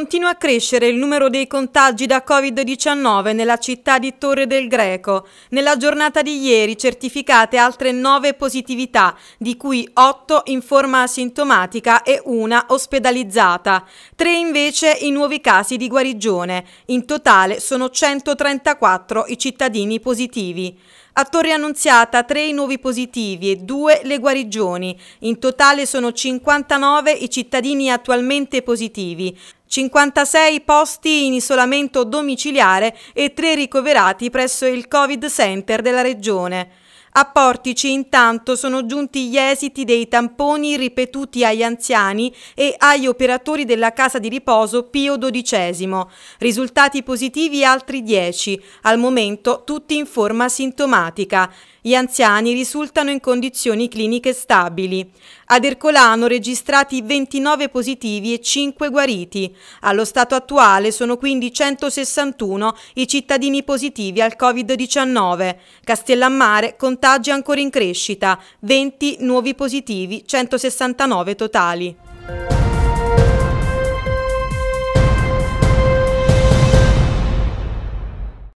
continua a crescere il numero dei contagi da Covid-19 nella città di Torre del Greco. Nella giornata di ieri certificate altre 9 positività, di cui 8 in forma asintomatica e una ospedalizzata. Tre invece i nuovi casi di guarigione. In totale sono 134 i cittadini positivi. A Torre Annunziata tre i nuovi positivi e due le guarigioni. In totale sono 59 i cittadini attualmente positivi. 56 posti in isolamento domiciliare e 3 ricoverati presso il Covid Center della Regione. A Portici intanto sono giunti gli esiti dei tamponi ripetuti agli anziani e agli operatori della casa di riposo Pio XII. Risultati positivi altri 10, al momento tutti in forma sintomatica. Gli anziani risultano in condizioni cliniche stabili. Ad Ercolano registrati 29 positivi e 5 guariti. Allo stato attuale sono quindi 161 i cittadini positivi al Covid-19. Castellammare continua contagi ancora in crescita, 20 nuovi positivi, 169 totali.